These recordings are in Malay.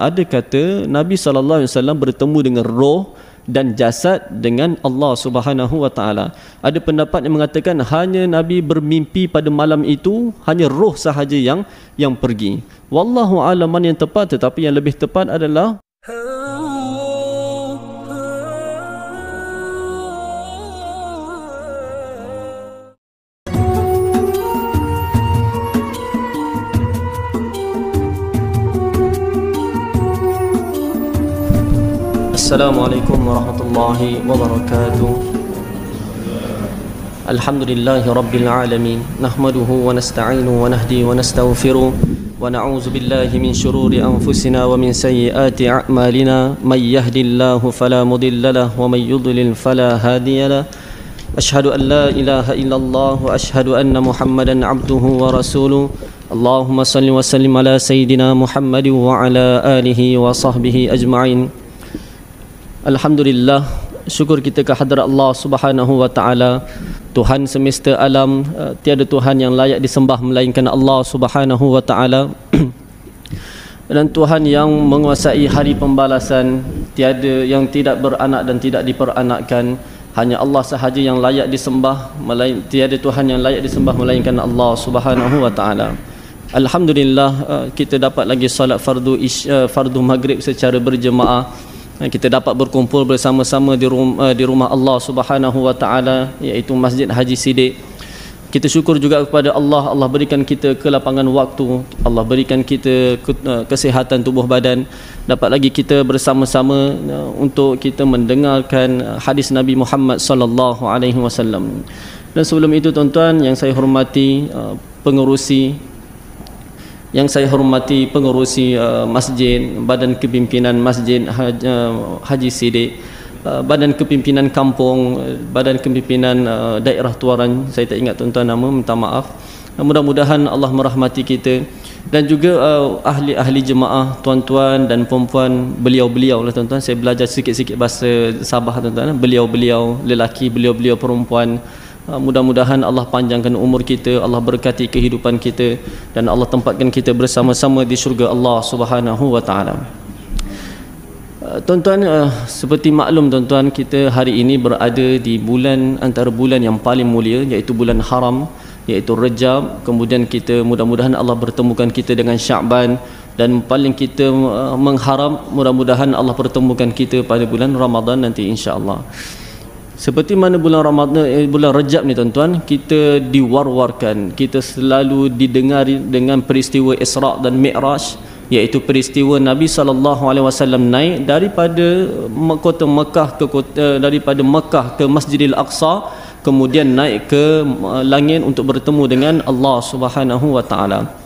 ada kata Nabi saw bertemu dengan roh dan jasad dengan Allah Subhanahu wa taala. Ada pendapat yang mengatakan hanya Nabi bermimpi pada malam itu, hanya roh sahaja yang yang pergi. Wallahu alam yang tepat tetapi yang lebih tepat adalah السلام عليكم ورحمة الله وبركاته الحمد لله رب العالمين نحمده ونستعينه ونهدي ونستغفره ونعوذ بالله من شرور أنفسنا ومن سيئات أعمالنا من يهدي الله فلا مضل له ومن يضلل فلا هادي له أشهد أن لا إله إلا الله وأشهد أن محمدا عبده ورسوله اللهم صل وسلم على سيدنا محمد وعلى آله وصحبه أجمعين Alhamdulillah syukur kita ke hadrat Allah Subhanahu wa taala Tuhan semesta alam eh, tiada tuhan yang layak disembah melainkan Allah Subhanahu wa taala dan Tuhan yang menguasai hari pembalasan tiada yang tidak beranak dan tidak diperanakkan hanya Allah sahaja yang layak disembah melain tiada tuhan yang layak disembah melainkan Allah Subhanahu wa taala Alhamdulillah eh, kita dapat lagi solat fardu isya, eh, fardu maghrib secara berjemaah Eh, kita dapat berkumpul bersama-sama di rumah, eh, di rumah Allah Subhanahu wa taala iaitu Masjid Haji Siddiq. Kita syukur juga kepada Allah Allah berikan kita kelapangan waktu, Allah berikan kita eh, kesihatan tubuh badan. Dapat lagi kita bersama-sama untuk kita mendengarkan hadis Nabi Muhammad sallallahu alaihi wasallam. Dan sebelum itu tuan-tuan yang saya hormati pengerusi yang saya hormati pengurusi uh, masjid badan kepimpinan masjid Haj, uh, Haji Sidik uh, badan kepimpinan kampung uh, badan kepimpinan uh, daerah tuaran saya tak ingat tuan-tuan nama minta maaf mudah-mudahan Allah merahmati kita dan juga uh, ahli-ahli jemaah tuan-tuan dan puan-puan beliau-beliau lah tuan-tuan saya belajar sikit-sikit bahasa Sabah tuan-tuan beliau-beliau lelaki beliau-beliau perempuan Ah, mudah-mudahan Allah panjangkan umur kita Allah berkati kehidupan kita dan Allah tempatkan kita bersama-sama di syurga Allah subhanahu wa ta'ala ah, tuan-tuan ah, seperti maklum tuan-tuan kita hari ini berada di bulan antara bulan yang paling mulia iaitu bulan haram iaitu rejab kemudian kita mudah-mudahan Allah bertemukan kita dengan syaban dan paling kita mengharap mudah-mudahan Allah pertemukan kita pada bulan Ramadan nanti insya-Allah. Seperti mana bulan Ramadhan, eh, bulan Rejab ni tuan-tuan, kita diwar-warkan, kita selalu didengar dengan peristiwa Isra' dan Mi'raj iaitu peristiwa Nabi saw naik daripada kota Mekah ke kota eh, daripada Mekah ke Masjidil Aqsa kemudian naik ke eh, langit untuk bertemu dengan Allah Subhanahu wa taala.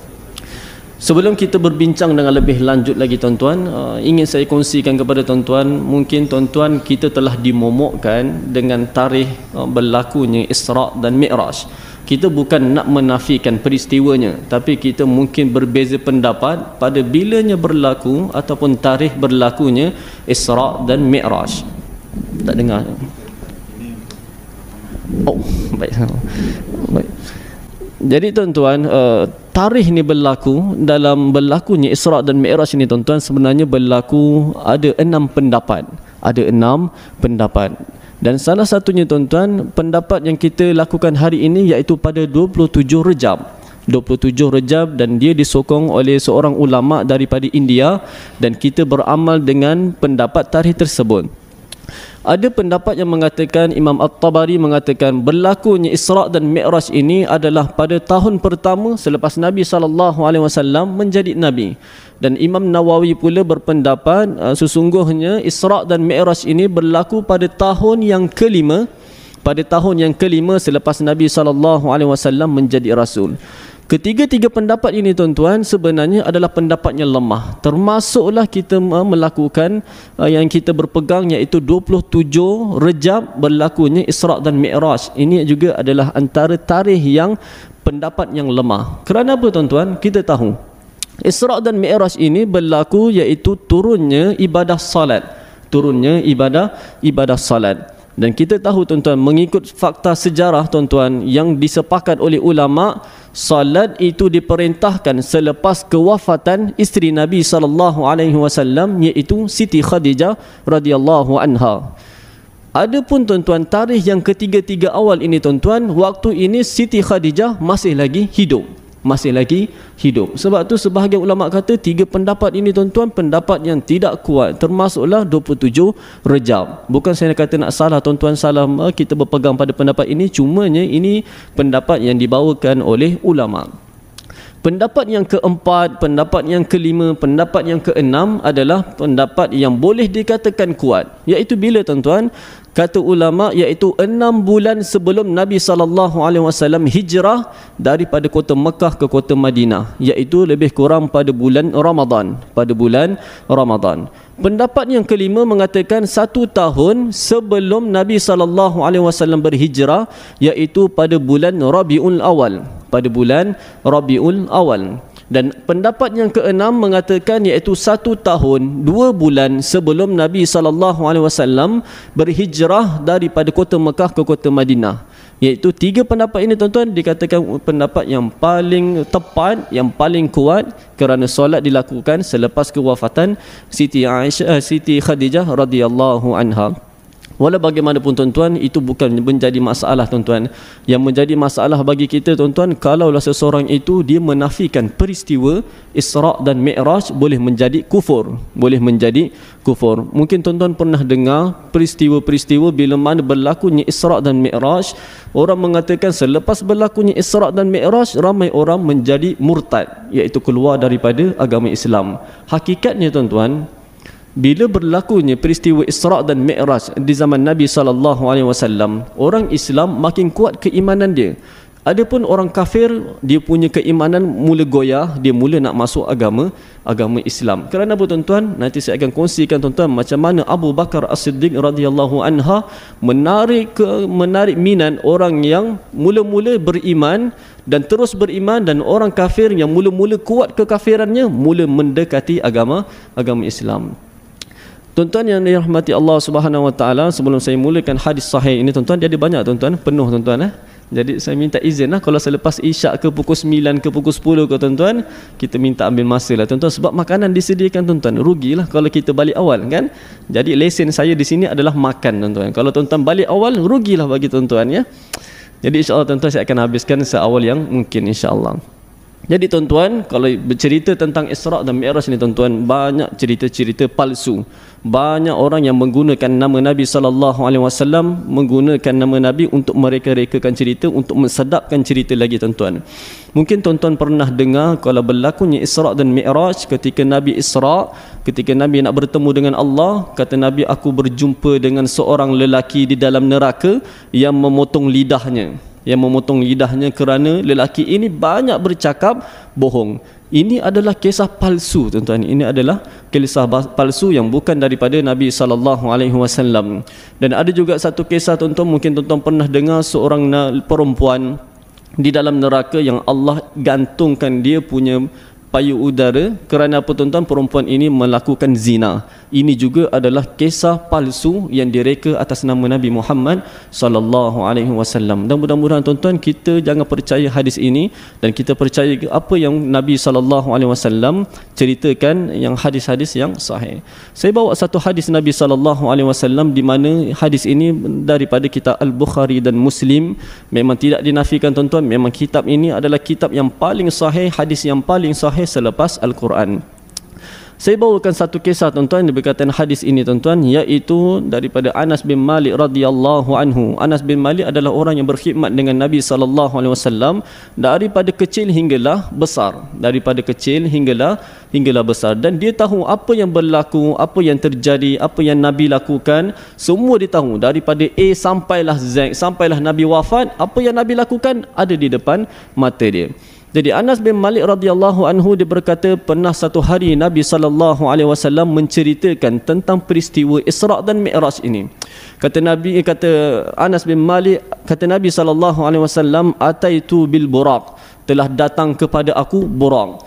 Sebelum kita berbincang dengan lebih lanjut lagi tuan-tuan, uh, ingin saya kongsikan kepada tuan-tuan, mungkin tuan-tuan kita telah dimomokkan dengan tarikh uh, berlakunya Isra' dan Mi'raj. Kita bukan nak menafikan peristiwanya, tapi kita mungkin berbeza pendapat pada bilanya berlaku ataupun tarikh berlakunya Isra' dan Mi'raj. Tak dengar. Oh, baik. Baik jadi tuan-tuan uh, tarikh ni berlaku dalam berlakunya Isra' dan Mi'raj ni tuan-tuan sebenarnya berlaku ada enam pendapat ada enam pendapat dan salah satunya tuan-tuan pendapat yang kita lakukan hari ini iaitu pada 27 rejab 27 rejab dan dia disokong oleh seorang ulama daripada India dan kita beramal dengan pendapat tarikh tersebut ada pendapat yang mengatakan Imam At-Tabari mengatakan berlakunya Isra' dan Mi'raj ini adalah pada tahun pertama selepas Nabi sallallahu alaihi wasallam menjadi nabi. Dan Imam Nawawi pula berpendapat uh, sesungguhnya Isra' dan Mi'raj ini berlaku pada tahun yang kelima pada tahun yang kelima selepas Nabi sallallahu alaihi wasallam menjadi rasul. Ketiga-tiga pendapat ini tuan-tuan sebenarnya adalah pendapat yang lemah. Termasuklah kita eh, melakukan eh, yang kita berpegang iaitu 27 Rejab berlakunya Isra' dan Mi'raj. Ini juga adalah antara tarikh yang pendapat yang lemah. Kerana apa tuan-tuan? Kita tahu. Isra' dan Mi'raj ini berlaku iaitu turunnya ibadah salat. Turunnya ibadah ibadah salat dan kita tahu tuan-tuan mengikut fakta sejarah tuan-tuan yang disepakat oleh ulama salat itu diperintahkan selepas kewafatan isteri Nabi sallallahu alaihi wasallam iaitu Siti Khadijah radhiyallahu anha Adapun tuan-tuan tarikh yang ketiga-tiga awal ini tuan-tuan waktu ini Siti Khadijah masih lagi hidup masih lagi hidup. Sebab tu sebahagian ulama kata tiga pendapat ini tuan-tuan pendapat yang tidak kuat termasuklah 27 Rejab. Bukan saya nak kata nak salah tuan-tuan salah eh, kita berpegang pada pendapat ini cumanya ini pendapat yang dibawakan oleh ulama. Pendapat yang keempat, pendapat yang kelima, pendapat yang keenam adalah pendapat yang boleh dikatakan kuat. Iaitu bila tuan-tuan, kata ulama iaitu enam bulan sebelum Nabi saw alaihi wasallam hijrah daripada kota Mekah ke kota Madinah, iaitu lebih kurang pada bulan Ramadan, pada bulan Ramadan. Pendapat yang kelima mengatakan satu tahun sebelum Nabi saw berhijrah iaitu pada bulan Rabiul Awal, pada bulan Rabiul Awal. Dan pendapat yang keenam mengatakan iaitu satu tahun dua bulan sebelum Nabi SAW berhijrah daripada kota Mekah ke kota Madinah. Iaitu tiga pendapat ini tuan-tuan dikatakan pendapat yang paling tepat, yang paling kuat kerana solat dilakukan selepas kewafatan Siti Aisyah, eh, Siti Khadijah radhiyallahu anha. Walau bagaimanapun tuan-tuan itu bukan menjadi masalah tuan-tuan. Yang menjadi masalah bagi kita tuan-tuan kalaulah seseorang itu dia menafikan peristiwa Isra dan Mi'raj boleh menjadi kufur, boleh menjadi kufur. Mungkin tuan-tuan pernah dengar peristiwa-peristiwa bila mana berlakunya Isra dan Mi'raj, orang mengatakan selepas berlakunya Isra dan Mi'raj ramai orang menjadi murtad iaitu keluar daripada agama Islam. Hakikatnya tuan-tuan, bila berlakunya peristiwa Isra dan Mi'raj di zaman Nabi sallallahu alaihi wasallam orang Islam makin kuat keimanan dia adapun orang kafir dia punya keimanan mula goyah dia mula nak masuk agama agama Islam kerana apa tuan-tuan nanti saya akan kongsikan tuan-tuan macam mana Abu Bakar As-Siddiq radhiyallahu anha menarik ke, menarik minat orang yang mula-mula beriman dan terus beriman dan orang kafir yang mula-mula kuat kekafirannya mula mendekati agama agama Islam. Tuan-tuan yang dirahmati Allah Subhanahu wa taala, sebelum saya mulakan hadis sahih ini tuan-tuan, dia banyak tuan-tuan, penuh tuan-tuan eh. Jadi saya minta izinlah kalau selepas isyak ke pukul 9 ke pukul 10 ke tuan-tuan, kita minta ambil masa lah tuan-tuan sebab makanan disediakan tuan-tuan. Rugilah kalau kita balik awal kan. Jadi lesen saya di sini adalah makan tuan-tuan. Kalau tuan-tuan balik awal, rugilah bagi tuan-tuan ya. Jadi insya-Allah tuan-tuan saya akan habiskan seawal yang mungkin insya-Allah. Jadi tuan-tuan, kalau bercerita tentang Isra' dan Mi'raj ni tuan-tuan, banyak cerita-cerita palsu. Banyak orang yang menggunakan nama Nabi sallallahu alaihi wasallam menggunakan nama Nabi untuk mereka-rekakan cerita untuk mensedapkan cerita lagi tuan-tuan. Mungkin tuan-tuan pernah dengar kalau berlakunya Isra' dan Mi'raj ketika Nabi Isra' ketika Nabi nak bertemu dengan Allah, kata Nabi aku berjumpa dengan seorang lelaki di dalam neraka yang memotong lidahnya yang memotong lidahnya kerana lelaki ini banyak bercakap bohong. Ini adalah kisah palsu tuan-tuan. Ini adalah kisah palsu yang bukan daripada Nabi sallallahu alaihi wasallam. Dan ada juga satu kisah tuan-tuan mungkin tuan-tuan pernah dengar seorang perempuan di dalam neraka yang Allah gantungkan dia punya payu udara kerana apa tuan-tuan perempuan ini melakukan zina ini juga adalah kisah palsu yang direka atas nama Nabi Muhammad sallallahu alaihi wasallam. Dan mudah-mudahan tuan-tuan kita jangan percaya hadis ini dan kita percaya apa yang Nabi sallallahu alaihi wasallam ceritakan yang hadis-hadis yang sahih. Saya bawa satu hadis Nabi sallallahu alaihi wasallam di mana hadis ini daripada kitab Al-Bukhari dan Muslim memang tidak dinafikan tuan-tuan memang kitab ini adalah kitab yang paling sahih hadis yang paling sahih selepas Al-Quran. Saya bawakan satu kisah tuan-tuan berkaitan hadis ini tuan-tuan iaitu daripada Anas bin Malik radhiyallahu anhu. Anas bin Malik adalah orang yang berkhidmat dengan Nabi sallallahu alaihi wasallam daripada kecil hinggalah besar. Daripada kecil hinggalah hinggalah besar dan dia tahu apa yang berlaku, apa yang terjadi, apa yang Nabi lakukan, semua dia tahu daripada A sampailah Z sampailah Nabi wafat, apa yang Nabi lakukan ada di depan mata dia. Jadi Anas bin Malik radhiyallahu anhu dia berkata pernah satu hari Nabi sallallahu alaihi wasallam menceritakan tentang peristiwa Isra dan Mi'raj ini. Kata Nabi kata Anas bin Malik kata Nabi sallallahu alaihi wasallam ataitu bil buraq telah datang kepada aku burang.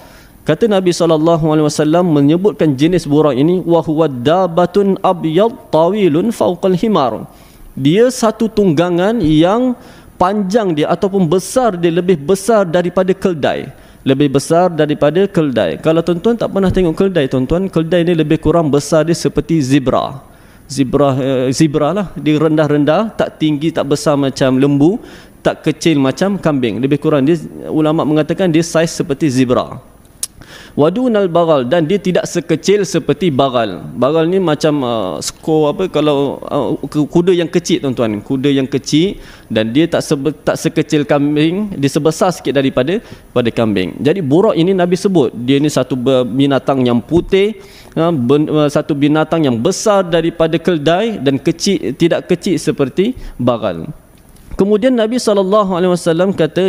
Kata Nabi sallallahu alaihi wasallam menyebutkan jenis burang ini wa huwa dabatun abyad tawilun fawqal himar. Dia satu tunggangan yang panjang dia ataupun besar dia lebih besar daripada keldai lebih besar daripada keldai kalau tuan-tuan tak pernah tengok keldai tuan-tuan keldai ni lebih kurang besar dia seperti zebra zebra uh, zebra lah dia rendah-rendah tak tinggi tak besar macam lembu tak kecil macam kambing lebih kurang dia ulama mengatakan dia saiz seperti zebra wadunal bagal dan dia tidak sekecil seperti bagal. Bagal ni macam uh, skor apa kalau uh, kuda yang kecil tuan-tuan kuda yang kecil dan dia tak sebe, tak sekecil kambing dia sebesar sikit daripada pada kambing jadi buruk ini nabi sebut dia ni satu binatang yang putih uh, ben, uh, satu binatang yang besar daripada keldai dan kecil tidak kecil seperti bagal. kemudian nabi saw kata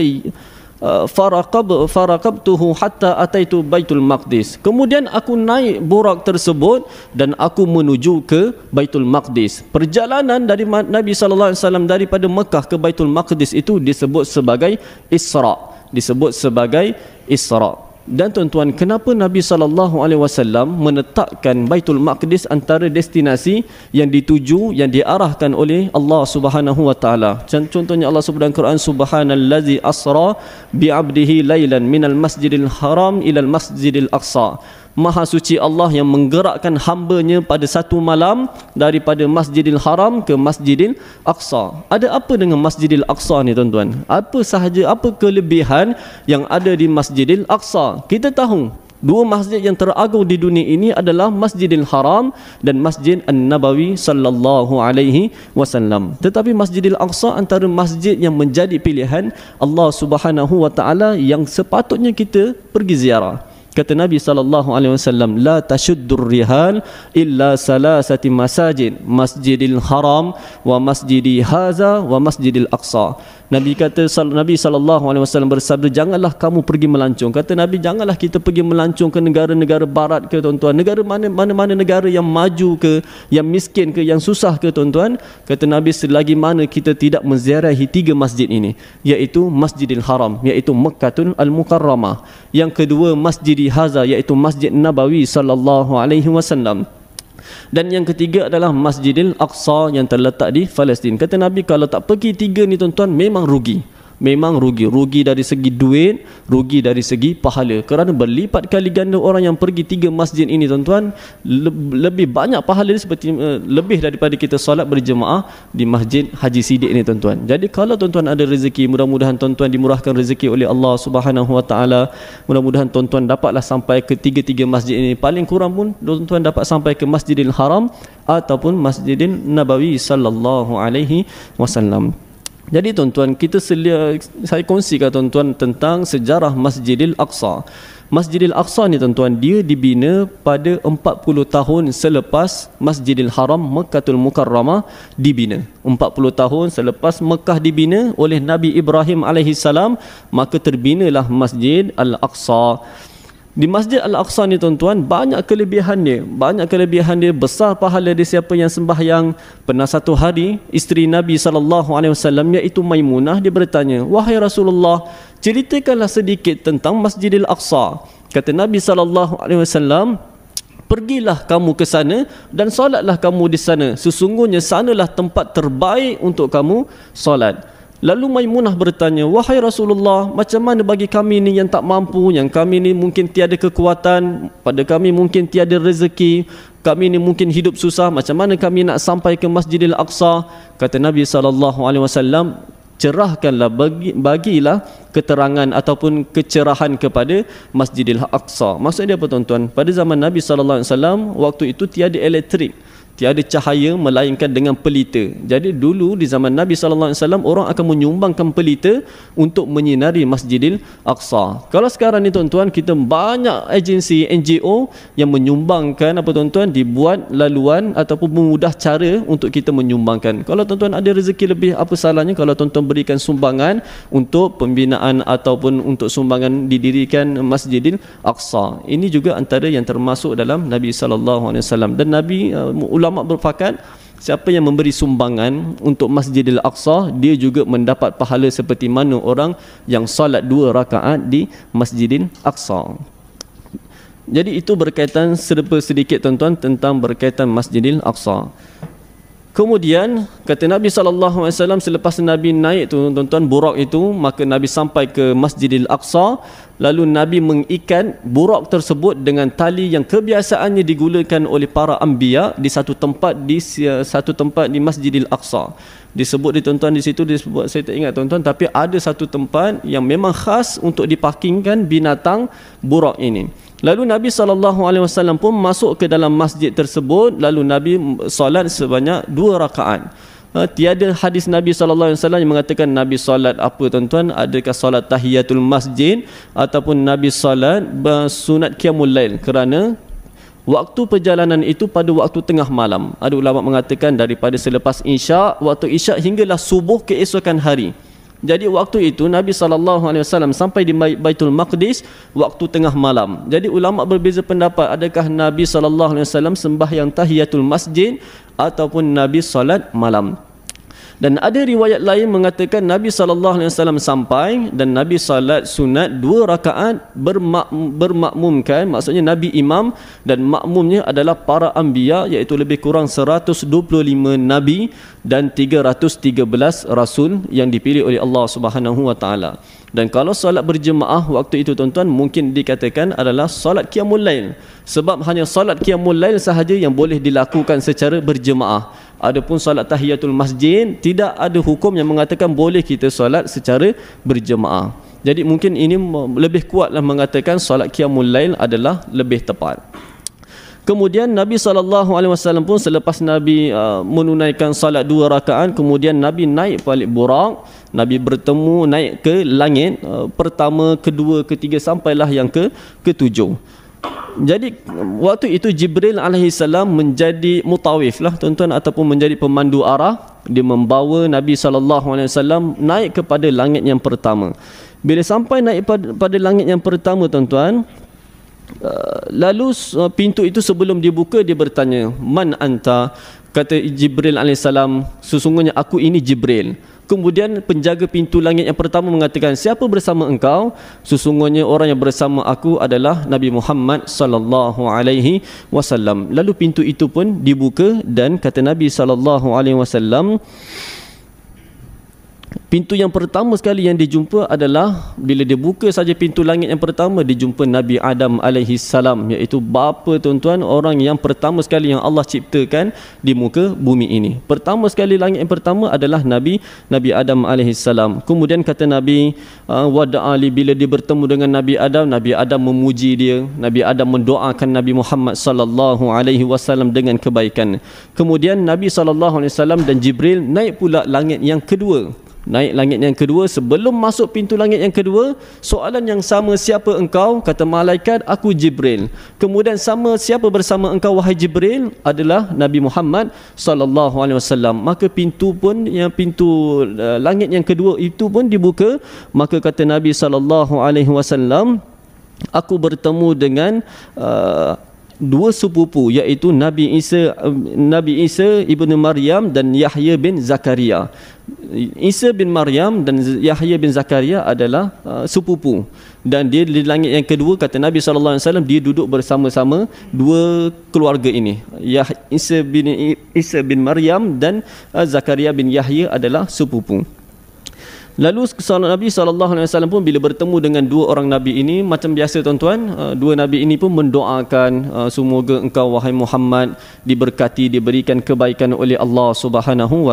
Eh, faraqab faraqabtuhu hatta ataitu baitul maqdis kemudian aku naik borak tersebut dan aku menuju ke baitul maqdis perjalanan dari nabi sallallahu alaihi wasallam daripada mekah ke baitul maqdis itu disebut sebagai isra disebut sebagai isra dan tuan-tuan, kenapa Nabi sallallahu alaihi wasallam menetapkan Baitul Maqdis antara destinasi yang dituju yang diarahkan oleh Allah Subhanahu wa taala? Contohnya Allah sebut dalam Quran subhanallazi asra bi 'abdihi lailan minal masjidil haram ila al masjidil aqsa. Maha Suci Allah yang menggerakkan hambanya pada satu malam daripada Masjidil Haram ke Masjidil Aqsa. Ada apa dengan Masjidil Aqsa ni tuan-tuan? Apa sahaja, apa kelebihan yang ada di Masjidil Aqsa? Kita tahu Dua masjid yang teragung di dunia ini adalah Masjidil Haram dan Masjid An-Nabawi sallallahu alaihi wasallam. Tetapi Masjidil Aqsa antara masjid yang menjadi pilihan Allah Subhanahu wa taala yang sepatutnya kita pergi ziarah. Kata Nabi sallallahu alaihi wasallam la tashuddur rihal illa salasati masajid Masjidil Haram wa Masjidi Haza wa Masjidil Aqsa. Nabi kata Nabi sallallahu alaihi wasallam bersabda janganlah kamu pergi melancung. Kata Nabi janganlah kita pergi melancung ke negara-negara barat ke tuan-tuan, negara mana-mana negara yang maju ke, yang miskin ke, yang susah ke tuan-tuan. Kata Nabi selagi mana kita tidak menziarahi tiga masjid ini, iaitu Masjidil Haram, iaitu Makkatul Al-Mukarramah. Yang kedua Masjid di Haza iaitu Masjid Nabawi sallallahu alaihi wasallam. Dan yang ketiga adalah Masjidil Aqsa yang terletak di Palestin. Kata Nabi kalau tak pergi tiga ni tuan-tuan memang rugi memang rugi rugi dari segi duit rugi dari segi pahala kerana berlipat kali ganda orang yang pergi tiga masjid ini tuan-tuan le- lebih banyak pahala seperti uh, lebih daripada kita solat berjemaah di masjid Haji Sidik ini tuan-tuan jadi kalau tuan-tuan ada rezeki mudah-mudahan tuan-tuan dimurahkan rezeki oleh Allah Subhanahu Wa Taala mudah-mudahan tuan-tuan dapatlah sampai ke tiga-tiga masjid ini paling kurang pun tuan-tuan dapat sampai ke Masjidil Haram ataupun Masjidin Nabawi sallallahu alaihi wasallam jadi tuan-tuan, kita selia, saya kongsikan tuan-tuan tentang sejarah Masjidil Aqsa. Masjidil Aqsa ni tuan-tuan, dia dibina pada 40 tahun selepas Masjidil Haram Mekatul Mukarramah dibina. 40 tahun selepas Mekah dibina oleh Nabi Ibrahim AS, maka terbinalah Masjid Al-Aqsa. Di Masjid Al-Aqsa ni tuan-tuan, banyak kelebihan dia. Banyak kelebihan dia, besar pahala dia siapa yang sembah yang pernah satu hari, isteri Nabi SAW iaitu Maimunah, dia bertanya, Wahai Rasulullah, ceritakanlah sedikit tentang Masjid Al-Aqsa. Kata Nabi SAW, Pergilah kamu ke sana dan solatlah kamu di sana. Sesungguhnya sanalah tempat terbaik untuk kamu solat. Lalu Maimunah bertanya, "Wahai Rasulullah, macam mana bagi kami ni yang tak mampu, yang kami ni mungkin tiada kekuatan, pada kami mungkin tiada rezeki, kami ni mungkin hidup susah, macam mana kami nak sampai ke Masjidil Aqsa?" Kata Nabi saw, "Cerahkanlah bagi bagilah keterangan ataupun kecerahan kepada Masjidil Aqsa." Maksudnya apa tuan-tuan? Pada zaman Nabi saw, waktu itu tiada elektrik tiada cahaya melainkan dengan pelita. Jadi dulu di zaman Nabi sallallahu alaihi wasallam orang akan menyumbangkan pelita untuk menyinari Masjidil Aqsa. Kalau sekarang ni tuan-tuan kita banyak agensi NGO yang menyumbangkan apa tuan-tuan dibuat laluan ataupun memudah cara untuk kita menyumbangkan. Kalau tuan-tuan ada rezeki lebih apa salahnya kalau tuan-tuan berikan sumbangan untuk pembinaan ataupun untuk sumbangan didirikan Masjidil Aqsa. Ini juga antara yang termasuk dalam Nabi sallallahu alaihi wasallam dan Nabi uh, ulama berfakat siapa yang memberi sumbangan untuk Masjidil Aqsa dia juga mendapat pahala seperti mana orang yang salat dua rakaat di Masjidil Aqsa jadi itu berkaitan sedikit tuan-tuan tentang berkaitan Masjidil Aqsa Kemudian kata Nabi sallallahu alaihi wasallam selepas Nabi naik tu tuan-tuan buruk itu maka Nabi sampai ke Masjidil Aqsa lalu Nabi mengikat buruk tersebut dengan tali yang kebiasaannya digulakan oleh para anbiya di satu tempat di satu tempat di Masjidil Aqsa. Disebut di tuan-tuan di situ disebut saya tak ingat tuan-tuan tapi ada satu tempat yang memang khas untuk diparkingkan binatang buruk ini. Lalu Nabi SAW pun masuk ke dalam masjid tersebut Lalu Nabi solat sebanyak dua rakaat Ha, tiada hadis Nabi SAW yang mengatakan Nabi solat apa tuan-tuan Adakah solat tahiyatul masjid Ataupun Nabi solat sunat qiyamul lail Kerana waktu perjalanan itu pada waktu tengah malam Ada ulama mengatakan daripada selepas insya' Waktu insya' hinggalah subuh keesokan hari jadi waktu itu Nabi saw sampai di Baitul Maqdis waktu tengah malam. Jadi ulama berbeza pendapat adakah Nabi saw sembah yang tahiyatul masjid ataupun Nabi salat malam. Dan ada riwayat lain mengatakan Nabi sallallahu alaihi wasallam sampai dan Nabi salat sunat dua rakaat bermak bermakmumkan maksudnya Nabi imam dan makmumnya adalah para anbiya iaitu lebih kurang 125 nabi dan 313 rasul yang dipilih oleh Allah Subhanahu wa taala dan kalau solat berjemaah waktu itu tuan-tuan mungkin dikatakan adalah solat qiyamul lail sebab hanya solat qiyamul lail sahaja yang boleh dilakukan secara berjemaah adapun solat tahiyatul masjid tidak ada hukum yang mengatakan boleh kita solat secara berjemaah jadi mungkin ini lebih kuatlah mengatakan solat qiyamul lail adalah lebih tepat Kemudian Nabi saw pun selepas Nabi uh, menunaikan solat dua raka'an kemudian Nabi naik balik buraq Nabi bertemu naik ke langit eh, pertama, kedua, ketiga sampailah yang ke ketujuh. Jadi waktu itu Jibril alaihi menjadi mutawif lah tuan-tuan ataupun menjadi pemandu arah dia membawa Nabi saw naik kepada langit yang pertama. Bila sampai naik pada, langit yang pertama tuan-tuan eh, lalu eh, pintu itu sebelum dibuka dia bertanya man anta kata Jibril alaihi sesungguhnya aku ini Jibril. Kemudian penjaga pintu langit yang pertama mengatakan siapa bersama engkau? Sesungguhnya orang yang bersama aku adalah Nabi Muhammad sallallahu alaihi wasallam. Lalu pintu itu pun dibuka dan kata Nabi sallallahu alaihi wasallam Pintu yang pertama sekali yang dijumpa adalah bila dia buka saja pintu langit yang pertama dijumpa Nabi Adam alaihi salam iaitu bapa tuan-tuan orang yang pertama sekali yang Allah ciptakan di muka bumi ini. Pertama sekali langit yang pertama adalah Nabi Nabi Adam alaihi salam. Kemudian kata Nabi ah, Wada Ali bila dia bertemu dengan Nabi Adam, Nabi Adam memuji dia, Nabi Adam mendoakan Nabi Muhammad sallallahu alaihi wasallam dengan kebaikan. Kemudian Nabi sallallahu alaihi wasallam dan Jibril naik pula langit yang kedua naik langit yang kedua sebelum masuk pintu langit yang kedua soalan yang sama siapa engkau kata malaikat aku jibril kemudian sama siapa bersama engkau wahai jibril adalah nabi Muhammad sallallahu alaihi wasallam maka pintu pun yang pintu uh, langit yang kedua itu pun dibuka maka kata nabi sallallahu alaihi wasallam aku bertemu dengan eh, dua sepupu iaitu Nabi Isa Nabi Isa ibnu Maryam dan Yahya bin Zakaria. Isa bin Maryam dan Yahya bin Zakaria adalah uh, sepupu dan dia di langit yang kedua kata Nabi sallallahu alaihi wasallam dia duduk bersama-sama dua keluarga ini. Yahya Isa bin Isa bin Maryam dan uh, Zakaria bin Yahya adalah sepupu. Lalu salat Nabi saw pun bila bertemu dengan dua orang nabi ini macam biasa tuan-tuan uh, dua nabi ini pun mendoakan uh, semoga engkau wahai Muhammad diberkati diberikan kebaikan oleh Allah Subhanahu wa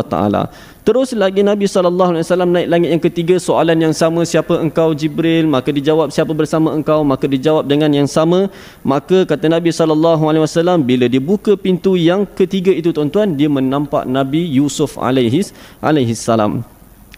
Terus lagi Nabi saw naik langit yang ketiga soalan yang sama siapa engkau Jibril maka dijawab siapa bersama engkau maka dijawab dengan yang sama maka kata Nabi saw bila dibuka pintu yang ketiga itu tuan-tuan dia menampak Nabi Yusuf alaihis alaihis salam.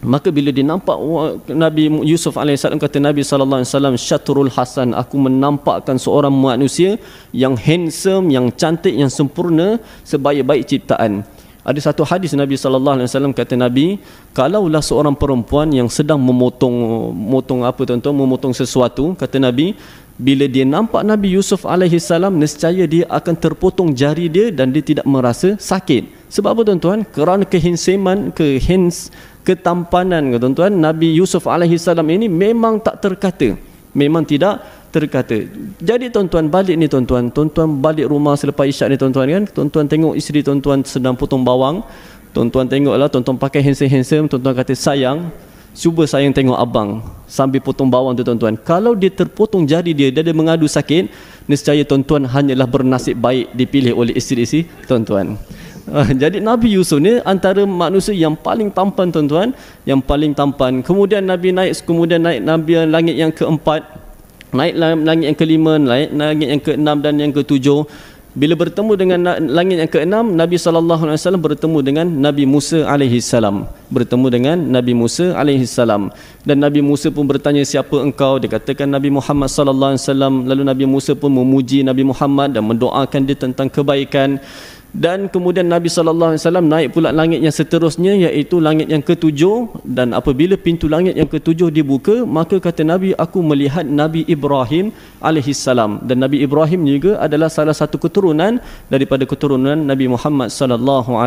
Maka bila dia nampak Nabi Yusuf AS kata Nabi SAW Syaturul Hasan Aku menampakkan seorang manusia Yang handsome, yang cantik, yang sempurna Sebaik-baik ciptaan Ada satu hadis Nabi SAW kata Nabi Kalaulah seorang perempuan yang sedang memotong memotong apa tuan-tuan, memotong sesuatu Kata Nabi Bila dia nampak Nabi Yusuf AS Nescaya dia akan terpotong jari dia Dan dia tidak merasa sakit Sebab apa tuan-tuan? Kerana kehinseman, kehinseman ketampanan tuan-tuan Nabi Yusuf alaihi salam ini memang tak terkata memang tidak terkata jadi tuan-tuan balik ni tuan-tuan tuan-tuan balik rumah selepas isyak ni tuan-tuan kan tuan-tuan tengok isteri tuan-tuan sedang potong bawang tuan-tuan tengoklah tuan-tuan pakai handsome-handsome tuan-tuan kata sayang cuba sayang tengok abang sambil potong bawang tu tuan-tuan kalau dia terpotong jari dia dia, dia mengadu sakit nescaya tuan-tuan hanyalah bernasib baik dipilih oleh isteri-isteri tuan-tuan Ah, jadi Nabi Yusuf ni antara manusia yang paling tampan tuan-tuan, yang paling tampan. Kemudian Nabi naik, kemudian naik Nabi langit yang keempat, naik langit yang kelima, naik langit yang keenam dan yang ketujuh. Bila bertemu dengan langit yang keenam, Nabi saw bertemu dengan Nabi Musa alaihi salam. Bertemu dengan Nabi Musa alaihi salam dan Nabi Musa pun bertanya siapa engkau? Dia katakan Nabi Muhammad saw. Lalu Nabi Musa pun memuji Nabi Muhammad dan mendoakan dia tentang kebaikan dan kemudian Nabi saw naik pula langit yang seterusnya iaitu langit yang ketujuh dan apabila pintu langit yang ketujuh dibuka maka kata Nabi aku melihat Nabi Ibrahim alaihi dan Nabi Ibrahim juga adalah salah satu keturunan daripada keturunan Nabi Muhammad saw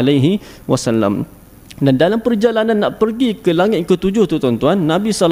dan dalam perjalanan nak pergi ke langit ketujuh tu tuan-tuan Nabi saw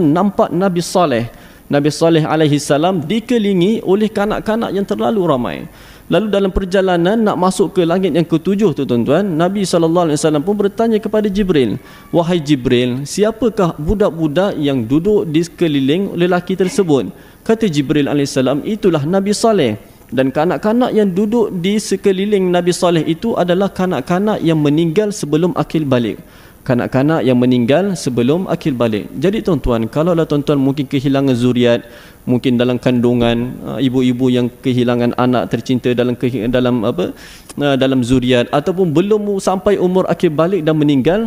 nampak Nabi Saleh Nabi Saleh alaihi salam dikelilingi oleh kanak-kanak yang terlalu ramai Lalu dalam perjalanan nak masuk ke langit yang ketujuh tu tuan-tuan, Nabi sallallahu alaihi wasallam pun bertanya kepada Jibril, "Wahai Jibril, siapakah budak-budak yang duduk di sekeliling lelaki tersebut?" Kata Jibril alaihi salam, "Itulah Nabi Saleh." Dan kanak-kanak yang duduk di sekeliling Nabi Saleh itu adalah kanak-kanak yang meninggal sebelum akil balik. Kanak-kanak yang meninggal sebelum akil balik. Jadi tuan-tuan, kalaulah tuan-tuan mungkin kehilangan zuriat, mungkin dalam kandungan uh, ibu-ibu yang kehilangan anak tercinta dalam dalam apa uh, dalam zuriat ataupun belum sampai umur akhir balik dan meninggal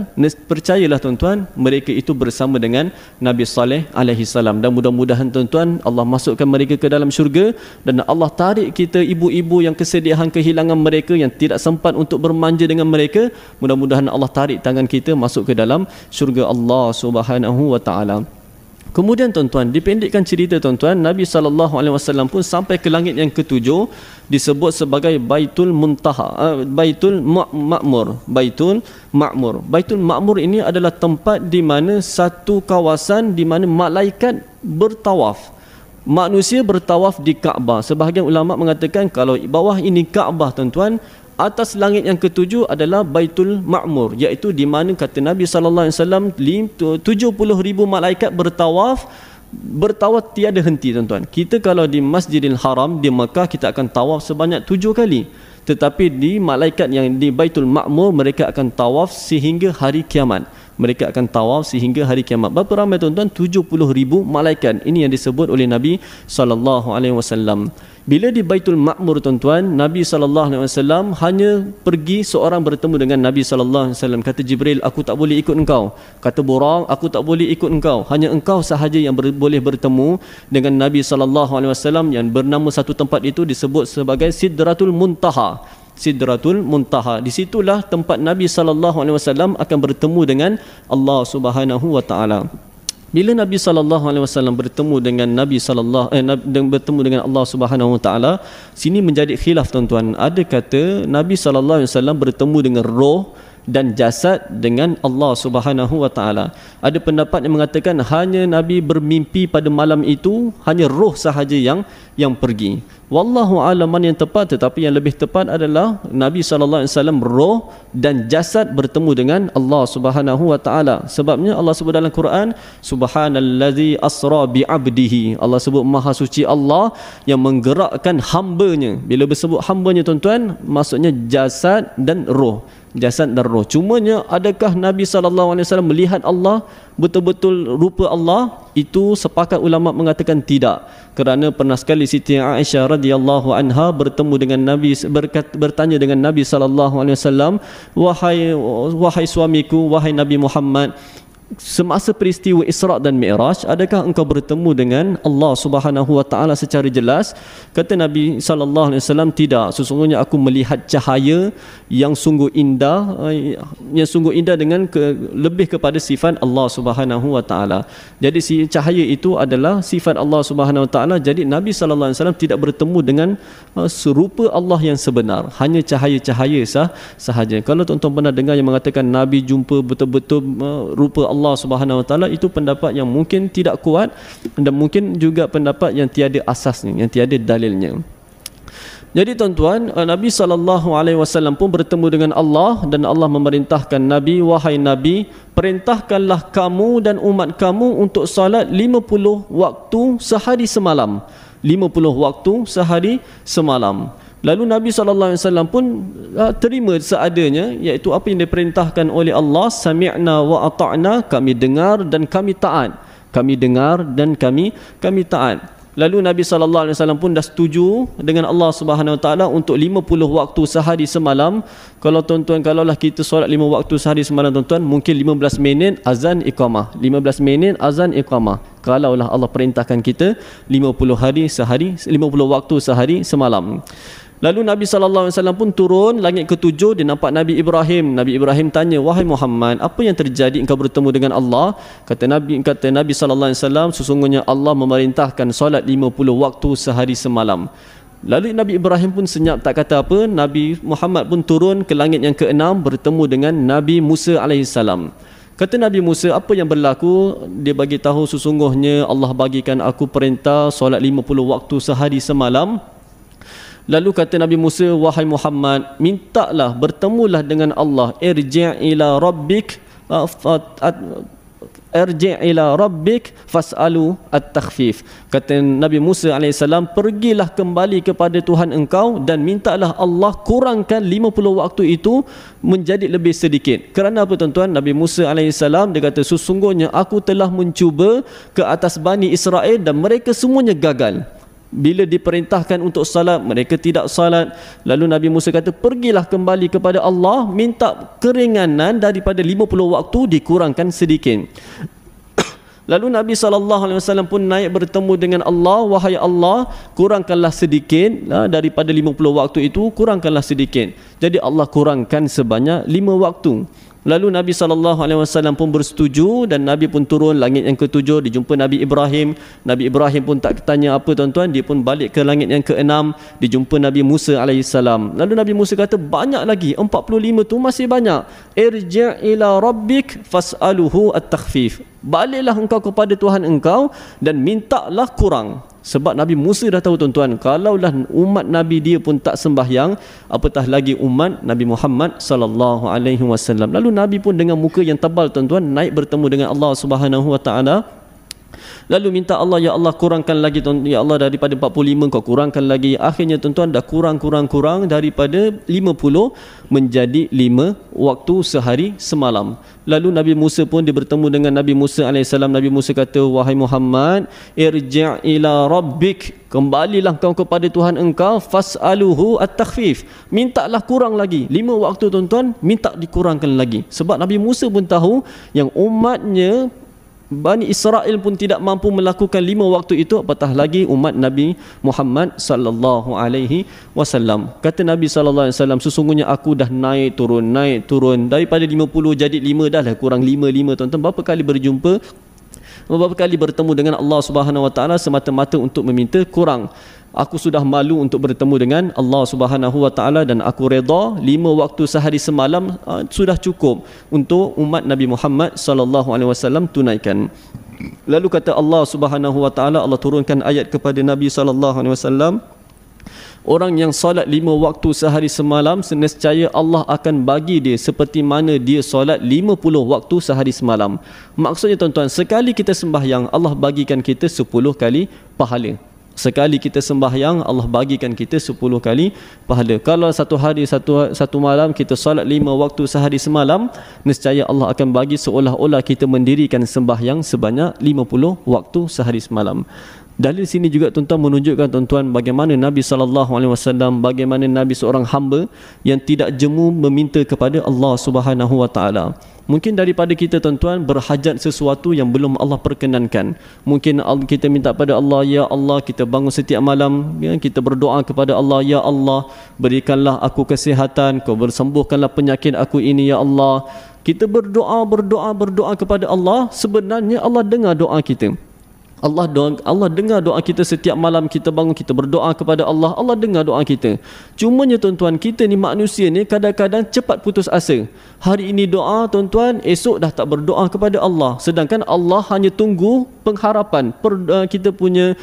percayalah tuan-tuan mereka itu bersama dengan Nabi Saleh alaihi salam dan mudah-mudahan tuan-tuan Allah masukkan mereka ke dalam syurga dan Allah tarik kita ibu-ibu yang kesedihan kehilangan mereka yang tidak sempat untuk bermanja dengan mereka mudah-mudahan Allah tarik tangan kita masuk ke dalam syurga Allah Subhanahu wa taala Kemudian tuan-tuan, dipendekkan cerita tuan-tuan, Nabi SAW pun sampai ke langit yang ketujuh disebut sebagai Baitul Muntaha, uh, Baitul Ma'mur. Baitul Ma'mur. Baitul Ma'mur ini adalah tempat di mana satu kawasan di mana malaikat bertawaf. Manusia bertawaf di Kaabah. Sebahagian ulama mengatakan kalau bawah ini Kaabah tuan-tuan, atas langit yang ketujuh adalah Baitul Ma'mur iaitu di mana kata Nabi sallallahu alaihi wasallam ribu malaikat bertawaf bertawaf tiada henti tuan-tuan. Kita kalau di Masjidil Haram di Mekah kita akan tawaf sebanyak tujuh kali. Tetapi di malaikat yang di Baitul Ma'mur mereka akan tawaf sehingga hari kiamat. Mereka akan tawaf sehingga hari kiamat. Berapa ramai tuan-tuan? ribu malaikat. Ini yang disebut oleh Nabi sallallahu alaihi wasallam. Bila di Baitul Ma'mur tuan-tuan, Nabi sallallahu alaihi wasallam hanya pergi seorang bertemu dengan Nabi sallallahu alaihi wasallam. Kata Jibril, aku tak boleh ikut engkau. Kata Burang, aku tak boleh ikut engkau. Hanya engkau sahaja yang ber- boleh bertemu dengan Nabi sallallahu alaihi wasallam yang bernama satu tempat itu disebut sebagai Sidratul Muntaha. Sidratul Muntaha. Di situlah tempat Nabi sallallahu alaihi wasallam akan bertemu dengan Allah Subhanahu wa taala. Bila Nabi sallallahu alaihi wasallam bertemu dengan Nabi sallallahu eh, dengan bertemu dengan Allah Subhanahu wa taala, sini menjadi khilaf tuan-tuan. Ada kata Nabi sallallahu alaihi wasallam bertemu dengan roh dan jasad dengan Allah Subhanahu wa taala. Ada pendapat yang mengatakan hanya Nabi bermimpi pada malam itu, hanya roh sahaja yang yang pergi. Wallahu alam yang tepat tetapi yang lebih tepat adalah Nabi sallallahu alaihi wasallam roh dan jasad bertemu dengan Allah Subhanahu wa taala. Sebabnya Allah sebut dalam Quran subhanallazi asra bi abdihi. Allah sebut maha suci Allah yang menggerakkan hamba-Nya. Bila bersebut hamba-Nya tuan-tuan, maksudnya jasad dan roh jasad dan roh. nya adakah Nabi SAW melihat Allah betul-betul rupa Allah? Itu sepakat ulama mengatakan tidak. Kerana pernah sekali Siti Aisyah radhiyallahu anha bertemu dengan Nabi berkat, bertanya dengan Nabi SAW, "Wahai wahai suamiku, wahai Nabi Muhammad, semasa peristiwa Isra dan Mi'raj adakah engkau bertemu dengan Allah Subhanahu wa taala secara jelas kata Nabi sallallahu alaihi wasallam tidak sesungguhnya aku melihat cahaya yang sungguh indah eh, yang sungguh indah dengan ke, lebih kepada sifat Allah Subhanahu wa taala jadi si cahaya itu adalah sifat Allah Subhanahu wa taala jadi Nabi sallallahu alaihi wasallam tidak bertemu dengan eh, serupa Allah yang sebenar hanya cahaya-cahaya sah, sahaja kalau tuan-tuan pernah dengar yang mengatakan Nabi jumpa betul-betul eh, rupa Allah Allah Subhanahu Wa Taala itu pendapat yang mungkin tidak kuat dan mungkin juga pendapat yang tiada asasnya, yang tiada dalilnya. Jadi tuan-tuan, eh, Nabi saw pun bertemu dengan Allah dan Allah memerintahkan Nabi, wahai Nabi, perintahkanlah kamu dan umat kamu untuk salat 50 waktu sehari semalam. 50 waktu sehari semalam. Lalu Nabi SAW pun uh, terima seadanya iaitu apa yang diperintahkan oleh Allah sami'na wa ata'na kami dengar dan kami taat kami dengar dan kami kami taat Lalu Nabi saw pun dah setuju dengan Allah Subhanahu wa taala untuk 50 waktu sehari semalam. Kalau tuan-tuan kalaulah kita solat 5 waktu sehari semalam tuan-tuan, mungkin 15 minit azan iqamah. 15 minit azan iqamah. Kalaulah Allah perintahkan kita 50 hari sehari 50 waktu sehari semalam. Lalu Nabi SAW pun turun langit ketujuh dia nampak Nabi Ibrahim. Nabi Ibrahim tanya, "Wahai Muhammad, apa yang terjadi engkau bertemu dengan Allah?" Kata Nabi, kata Nabi SAW, "Sesungguhnya Allah memerintahkan solat 50 waktu sehari semalam." Lalu Nabi Ibrahim pun senyap tak kata apa. Nabi Muhammad pun turun ke langit yang keenam bertemu dengan Nabi Musa as. Kata Nabi Musa, apa yang berlaku? Dia bagi tahu sesungguhnya Allah bagikan aku perintah solat 50 waktu sehari semalam. Lalu kata Nabi Musa, wahai Muhammad, mintalah bertemulah dengan Allah. Irji' ila rabbik uh, irji' ila rabbik fas'alu at-takhfif. Kata Nabi Musa AS, pergilah kembali kepada Tuhan engkau dan mintalah Allah kurangkan 50 waktu itu menjadi lebih sedikit. Kerana apa tuan-tuan? Nabi Musa AS, dia kata, sesungguhnya aku telah mencuba ke atas Bani Israel dan mereka semuanya gagal bila diperintahkan untuk salat mereka tidak salat lalu Nabi Musa kata pergilah kembali kepada Allah minta keringanan daripada 50 waktu dikurangkan sedikit Lalu Nabi saw pun naik bertemu dengan Allah, wahai Allah, kurangkanlah sedikit ha, daripada 50 waktu itu, kurangkanlah sedikit. Jadi Allah kurangkan sebanyak 5 waktu. Lalu Nabi SAW pun bersetuju dan Nabi pun turun langit yang ketujuh. Dia jumpa Nabi Ibrahim. Nabi Ibrahim pun tak tanya apa tuan-tuan. Dia pun balik ke langit yang keenam. Dia jumpa Nabi Musa AS. Lalu Nabi Musa kata banyak lagi. 45 tu masih banyak. Irja' ila rabbik fas'aluhu at-takhfif. Baliklah engkau kepada Tuhan engkau dan mintalah kurang. Sebab Nabi Musa dah tahu tuan-tuan, kalaulah umat Nabi dia pun tak sembahyang, apatah lagi umat Nabi Muhammad sallallahu alaihi wasallam. Lalu Nabi pun dengan muka yang tebal tuan-tuan naik bertemu dengan Allah Subhanahu wa taala lalu minta Allah ya Allah kurangkan lagi ya Allah daripada 45 kau kurangkan lagi akhirnya tuan-tuan dah kurang-kurang-kurang daripada 50 menjadi 5 waktu sehari semalam lalu Nabi Musa pun dia bertemu dengan Nabi Musa AS Nabi Musa kata wahai Muhammad irji' ila rabbik kembalilah kau kepada Tuhan engkau fas'aluhu at-takhfif mintalah kurang lagi 5 waktu tuan-tuan minta dikurangkan lagi sebab Nabi Musa pun tahu yang umatnya Bani Israel pun tidak mampu melakukan lima waktu itu apatah lagi umat Nabi Muhammad sallallahu alaihi wasallam. Kata Nabi sallallahu alaihi wasallam sesungguhnya aku dah naik turun naik turun daripada 50 jadi 5 dah lah kurang 5 5 tuan-tuan berapa kali berjumpa beberapa kali bertemu dengan Allah Subhanahu wa taala semata-mata untuk meminta kurang aku sudah malu untuk bertemu dengan Allah Subhanahu wa taala dan aku redha lima waktu sehari semalam ah, sudah cukup untuk umat Nabi Muhammad sallallahu alaihi wasallam tunaikan lalu kata Allah Subhanahu wa taala Allah turunkan ayat kepada Nabi sallallahu alaihi wasallam orang yang solat lima waktu sehari semalam senescaya Allah akan bagi dia seperti mana dia solat lima puluh waktu sehari semalam maksudnya tuan-tuan sekali kita sembahyang Allah bagikan kita sepuluh kali pahala sekali kita sembahyang Allah bagikan kita sepuluh kali pahala kalau satu hari satu satu malam kita solat lima waktu sehari semalam nescaya Allah akan bagi seolah-olah kita mendirikan sembahyang sebanyak lima puluh waktu sehari semalam Dalil sini juga tuan-tuan menunjukkan tuan-tuan bagaimana Nabi sallallahu alaihi wasallam bagaimana Nabi seorang hamba yang tidak jemu meminta kepada Allah Subhanahu wa taala. Mungkin daripada kita tuan-tuan berhajat sesuatu yang belum Allah perkenankan. Mungkin kita minta pada Allah, Ya Allah, kita bangun setiap malam, ya, kita berdoa kepada Allah, Ya Allah, berikanlah aku kesihatan, kau bersembuhkanlah penyakit aku ini, Ya Allah. Kita berdoa, berdoa, berdoa kepada Allah, sebenarnya Allah dengar doa kita. Allah doa, Allah dengar doa kita setiap malam kita bangun kita berdoa kepada Allah Allah dengar doa kita. Cumanya tuan-tuan kita ni manusia ni kadang-kadang cepat putus asa. Hari ini doa tuan-tuan esok dah tak berdoa kepada Allah sedangkan Allah hanya tunggu pengharapan per, uh, kita punya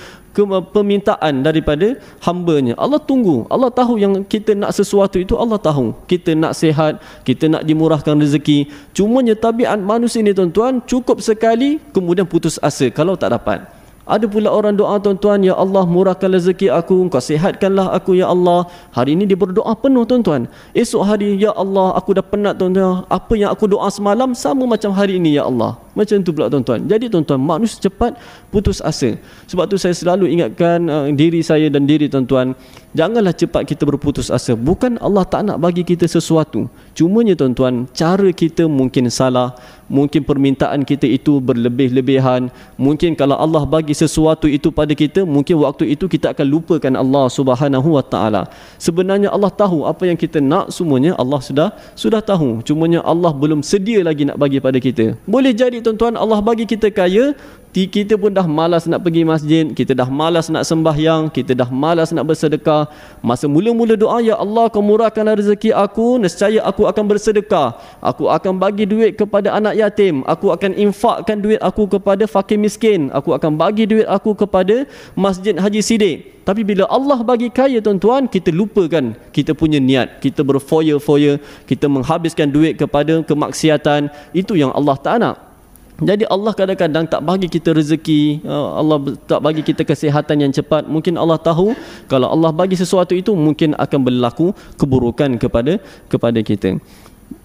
permintaan daripada hambanya Allah tunggu Allah tahu yang kita nak sesuatu itu Allah tahu kita nak sehat kita nak dimurahkan rezeki Cuma tabiat manusia ini tuan-tuan cukup sekali kemudian putus asa kalau tak dapat ada pula orang doa tuan-tuan Ya Allah murahkan rezeki aku Engkau sihatkanlah aku Ya Allah Hari ini dia berdoa penuh tuan-tuan Esok hari Ya Allah aku dah penat tuan-tuan Apa yang aku doa semalam sama macam hari ini Ya Allah macam tu pula tuan-tuan. Jadi tuan-tuan, manusia cepat putus asa. Sebab tu saya selalu ingatkan uh, diri saya dan diri tuan-tuan, janganlah cepat kita berputus asa. Bukan Allah tak nak bagi kita sesuatu. Cumanya tuan-tuan, cara kita mungkin salah, mungkin permintaan kita itu berlebih-lebihan, mungkin kalau Allah bagi sesuatu itu pada kita, mungkin waktu itu kita akan lupakan Allah Subhanahu Wa Taala. Sebenarnya Allah tahu apa yang kita nak semuanya, Allah sudah sudah tahu. Cumanya Allah belum sedia lagi nak bagi pada kita. Boleh jadi tuan-tuan Allah bagi kita kaya kita pun dah malas nak pergi masjid kita dah malas nak sembahyang kita dah malas nak bersedekah masa mula-mula doa ya Allah kau murahkanlah rezeki aku nescaya aku akan bersedekah aku akan bagi duit kepada anak yatim aku akan infakkan duit aku kepada fakir miskin aku akan bagi duit aku kepada masjid Haji Sidik tapi bila Allah bagi kaya tuan-tuan kita lupakan kita punya niat kita berfoya-foya kita menghabiskan duit kepada kemaksiatan itu yang Allah tak nak jadi Allah kadang-kadang tak bagi kita rezeki, uh, Allah tak bagi kita kesihatan yang cepat. Mungkin Allah tahu kalau Allah bagi sesuatu itu mungkin akan berlaku keburukan kepada kepada kita.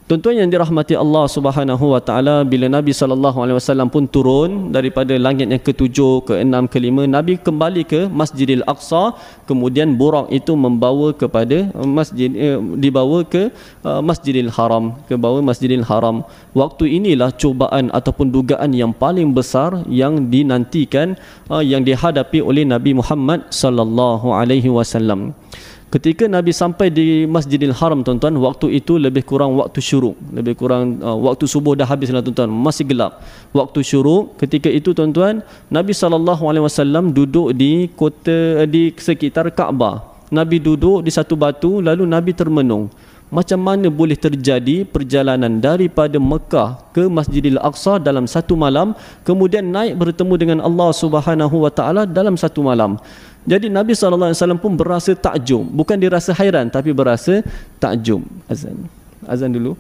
Tuan-tuan yang dirahmati Allah Subhanahu wa taala bila Nabi sallallahu alaihi wasallam pun turun daripada langit yang ketujuh ke enam ke lima Nabi kembali ke Masjidil Aqsa kemudian burak itu membawa kepada eh, masjid eh, dibawa ke uh, Masjidil Haram ke bawah Masjidil Haram waktu inilah cubaan ataupun dugaan yang paling besar yang dinantikan uh, yang dihadapi oleh Nabi Muhammad sallallahu alaihi wasallam Ketika Nabi sampai di Masjidil Haram tuan-tuan, waktu itu lebih kurang waktu syuruk, lebih kurang uh, waktu subuh dah habis lah tuan-tuan, masih gelap. Waktu syuruk, ketika itu tuan-tuan, Nabi sallallahu alaihi wasallam duduk di kota eh, di sekitar Kaabah. Nabi duduk di satu batu lalu Nabi termenung. Macam mana boleh terjadi perjalanan daripada Mekah ke Masjidil Aqsa dalam satu malam kemudian naik bertemu dengan Allah Subhanahu wa taala dalam satu malam. Jadi Nabi SAW pun berasa takjub. Bukan dia rasa hairan tapi berasa takjub. Azan. Azan dulu.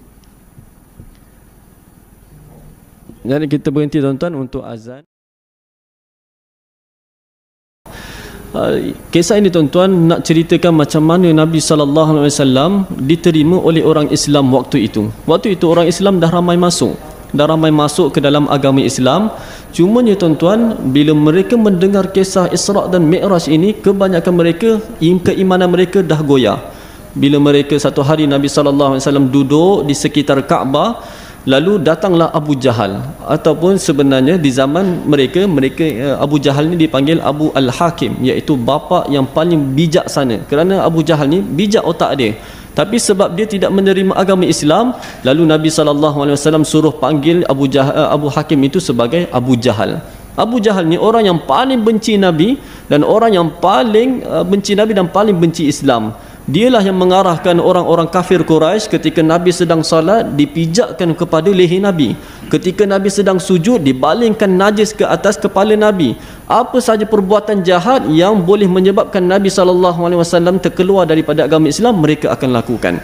Jadi kita berhenti tuan-tuan untuk azan. Ah, kisah ini tuan-tuan nak ceritakan macam mana Nabi saw diterima oleh orang Islam waktu itu. Waktu itu orang Islam dah ramai masuk dan ramai masuk ke dalam agama Islam. Cuma ya tuan-tuan, bila mereka mendengar kisah Isra' dan Mi'raj ini, kebanyakan mereka, keimanan mereka dah goyah. Bila mereka satu hari Nabi SAW duduk di sekitar Kaabah, lalu datanglah Abu Jahal. Ataupun sebenarnya di zaman mereka, mereka eh, Abu Jahal ni dipanggil Abu Al-Hakim, iaitu bapa yang paling bijaksana. Kerana Abu Jahal ni bijak otak dia tapi sebab dia tidak menerima agama Islam lalu Nabi SAW suruh panggil Abu, Jah- eh, Abu Hakim itu sebagai Abu Jahal Abu Jahal ni orang yang paling benci Nabi dan orang yang paling eh, benci Nabi dan paling benci Islam. Dialah yang mengarahkan orang-orang kafir Quraisy ketika Nabi sedang salat dipijakkan kepada leher Nabi. Ketika Nabi sedang sujud dibalingkan najis ke atas kepala Nabi. Apa sahaja perbuatan jahat yang boleh menyebabkan Nabi sallallahu alaihi wasallam terkeluar daripada agama Islam mereka akan lakukan.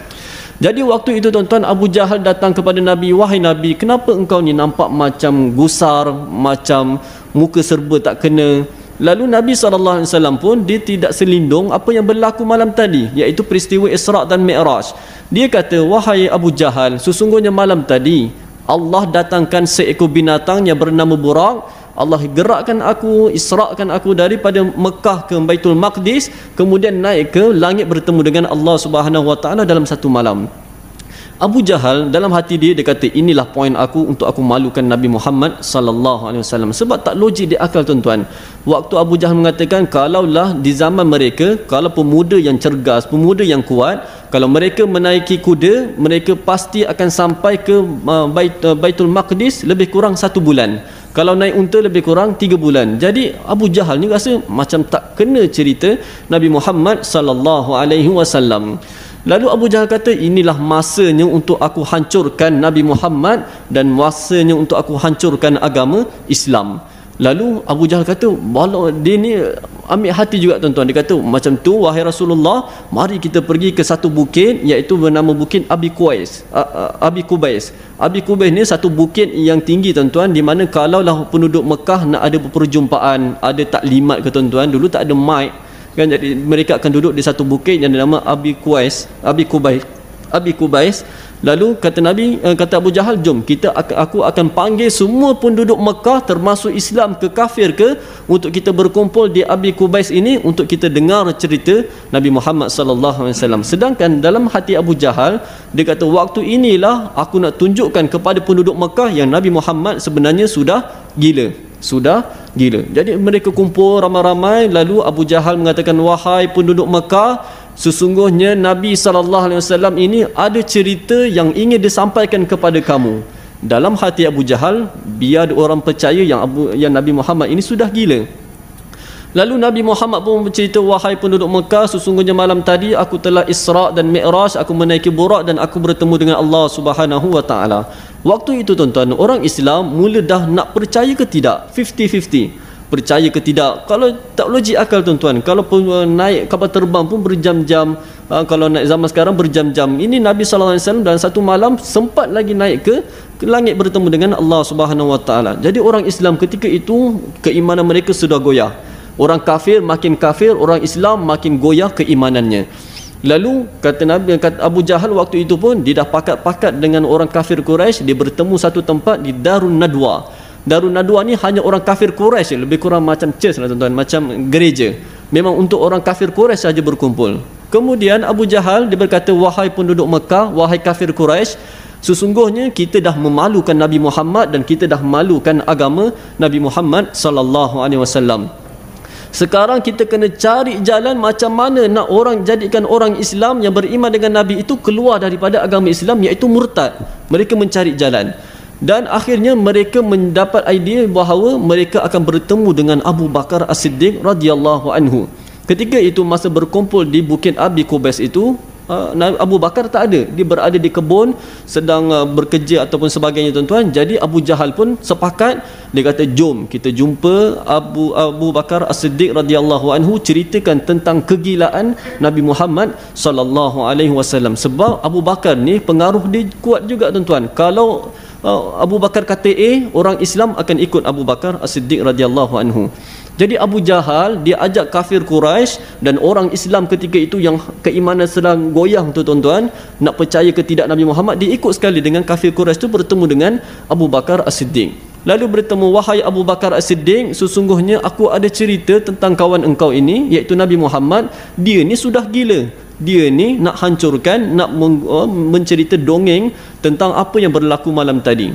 Jadi waktu itu tuan-tuan Abu Jahal datang kepada Nabi, "Wahai Nabi, kenapa engkau ni nampak macam gusar, macam muka serba tak kena?" Lalu Nabi SAW pun dia tidak selindung apa yang berlaku malam tadi iaitu peristiwa Isra' dan Mi'raj. Dia kata, wahai Abu Jahal, sesungguhnya malam tadi Allah datangkan seekor binatang yang bernama Burak. Allah gerakkan aku, Isra'kan aku daripada Mekah ke Baitul Maqdis kemudian naik ke langit bertemu dengan Allah Subhanahu dalam satu malam. Abu Jahal dalam hati dia dia kata inilah poin aku untuk aku malukan Nabi Muhammad sallallahu alaihi wasallam sebab tak logik di akal tuan-tuan. Waktu Abu Jahal mengatakan kalaulah di zaman mereka kalau pemuda yang cergas, pemuda yang kuat, kalau mereka menaiki kuda, mereka pasti akan sampai ke uh, Bait, uh, Baitul Maqdis lebih kurang satu bulan. Kalau naik unta lebih kurang tiga bulan. Jadi Abu Jahal ni rasa macam tak kena cerita Nabi Muhammad sallallahu alaihi wasallam. Lalu Abu Jahal kata inilah masanya untuk aku hancurkan Nabi Muhammad dan masanya untuk aku hancurkan agama Islam. Lalu Abu Jahal kata walau dia ni ambil hati juga tuan-tuan dia kata macam tu wahai Rasulullah mari kita pergi ke satu bukit iaitu bernama bukit Abi Quais Abi Kubais Abi Kubais ni satu bukit yang tinggi tuan-tuan di mana kalaulah penduduk Mekah nak ada perjumpaan ada taklimat ke tuan-tuan dulu tak ada mic kan jadi mereka akan duduk di satu bukit yang dinama Abi Quais Abi Kubais Abi Kubais lalu kata Nabi eh, kata Abu Jahal jom kita aku akan panggil semua penduduk Mekah termasuk Islam ke kafir ke untuk kita berkumpul di Abi Kubais ini untuk kita dengar cerita Nabi Muhammad sallallahu alaihi wasallam sedangkan dalam hati Abu Jahal dia kata waktu inilah aku nak tunjukkan kepada penduduk Mekah yang Nabi Muhammad sebenarnya sudah gila sudah gila jadi mereka kumpul ramai-ramai lalu Abu Jahal mengatakan wahai penduduk Mekah Sesungguhnya Nabi sallallahu alaihi wasallam ini ada cerita yang ingin disampaikan kepada kamu. Dalam hati Abu Jahal, biar orang percaya yang Abu yang Nabi Muhammad ini sudah gila. Lalu Nabi Muhammad pun bercerita wahai penduduk Mekah sesungguhnya malam tadi aku telah Isra' dan Mi'raj aku menaiki Burak dan aku bertemu dengan Allah Subhanahu wa taala. Waktu itu tuan-tuan orang Islam mula dah nak percaya ke tidak 50-50 percaya ke tidak kalau tak logik akal tuan-tuan kalau pun uh, naik kapal terbang pun berjam-jam uh, kalau naik zaman sekarang berjam-jam ini Nabi SAW dan satu malam sempat lagi naik ke, ke langit bertemu dengan Allah Subhanahu Wa Taala. jadi orang Islam ketika itu keimanan mereka sudah goyah orang kafir makin kafir orang Islam makin goyah keimanannya Lalu kata Nabi kata Abu Jahal waktu itu pun dia dah pakat-pakat dengan orang kafir Quraisy dia bertemu satu tempat di Darun Nadwa. Darun Nadwa ni hanya orang kafir Quraisy lebih kurang macam church lah tuan-tuan macam gereja memang untuk orang kafir Quraisy saja berkumpul kemudian Abu Jahal dia berkata wahai penduduk Mekah wahai kafir Quraisy sesungguhnya kita dah memalukan Nabi Muhammad dan kita dah malukan agama Nabi Muhammad sallallahu alaihi wasallam sekarang kita kena cari jalan macam mana nak orang jadikan orang Islam yang beriman dengan Nabi itu keluar daripada agama Islam iaitu murtad. Mereka mencari jalan dan akhirnya mereka mendapat idea bahawa mereka akan bertemu dengan Abu Bakar As-Siddiq radhiyallahu anhu. Ketika itu masa berkumpul di Bukit Abi Kubais itu, ah, Abu Bakar tak ada. Dia berada di kebun sedang ah, berkerja ataupun sebagainya tuan-tuan. Jadi Abu Jahal pun sepakat dia kata jom kita jumpa Abu Abu Bakar As-Siddiq radhiyallahu anhu ceritakan tentang kegilaan Nabi Muhammad sallallahu alaihi wasallam sebab Abu Bakar ni pengaruh dia kuat juga tuan-tuan kalau uh, Abu Bakar kata A eh, orang Islam akan ikut Abu Bakar As-Siddiq radhiyallahu anhu jadi Abu Jahal dia ajak kafir Quraisy dan orang Islam ketika itu yang keimanan sedang goyang tu tuan-tuan nak percaya ke tidak Nabi Muhammad dia ikut sekali dengan kafir Quraisy tu bertemu dengan Abu Bakar As-Siddiq lalu bertemu wahai Abu Bakar As-Siddiq sesungguhnya aku ada cerita tentang kawan engkau ini iaitu Nabi Muhammad dia ni sudah gila dia ni nak hancurkan nak men- eh, mencerita dongeng tentang apa yang berlaku malam tadi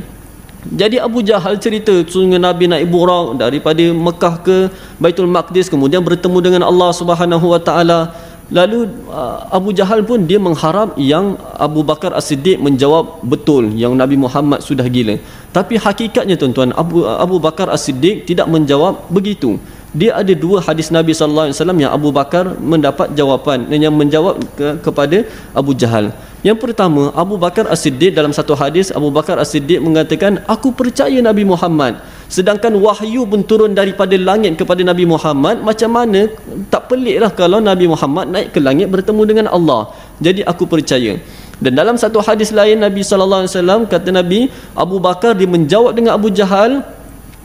jadi Abu Jahal cerita sungguh Nabi naik burau daripada Mekah ke Baitul Maqdis kemudian bertemu dengan Allah Subhanahu Wa Taala Lalu uh, Abu Jahal pun dia mengharap yang Abu Bakar As-Siddiq menjawab betul yang Nabi Muhammad sudah gila. Tapi hakikatnya tuan-tuan Abu uh, Abu Bakar As-Siddiq tidak menjawab begitu. Dia ada dua hadis Nabi sallallahu alaihi wasallam yang Abu Bakar mendapat jawapan yang menjawab ke, kepada Abu Jahal. Yang pertama, Abu Bakar As-Siddiq dalam satu hadis Abu Bakar As-Siddiq mengatakan aku percaya Nabi Muhammad sedangkan wahyu pun turun daripada langit kepada Nabi Muhammad macam mana tak pelik lah kalau Nabi Muhammad naik ke langit bertemu dengan Allah jadi aku percaya dan dalam satu hadis lain Nabi saw kata Nabi Abu Bakar dia menjawab dengan Abu Jahal